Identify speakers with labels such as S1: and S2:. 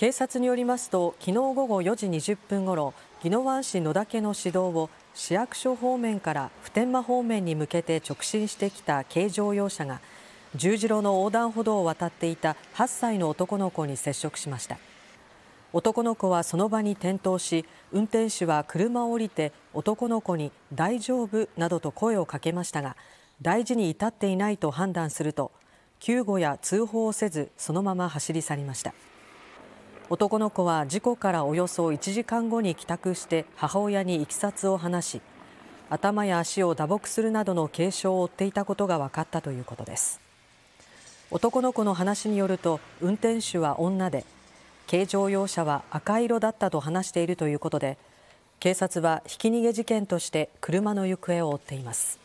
S1: 警察によりますと昨日午後4時20分ごろ宜野湾市野岳の市道を市役所方面から普天間方面に向けて直進してきた軽乗用車が十字路の横断歩道を渡っていた8歳の男の子に接触しました男の子はその場に転倒し運転手は車を降りて男の子に大丈夫などと声をかけましたが大事に至っていないと判断すると救護や通報をせずそのまま走り去りました男の子は事故からおよそ1時間後に帰宅して母親にいきさつを話し頭や足を打撲するなどの軽傷を負っていたことが分かったということです男の子の話によると運転手は女で軽乗用車は赤色だったと話しているということで警察はひき逃げ事件として車の行方を追っています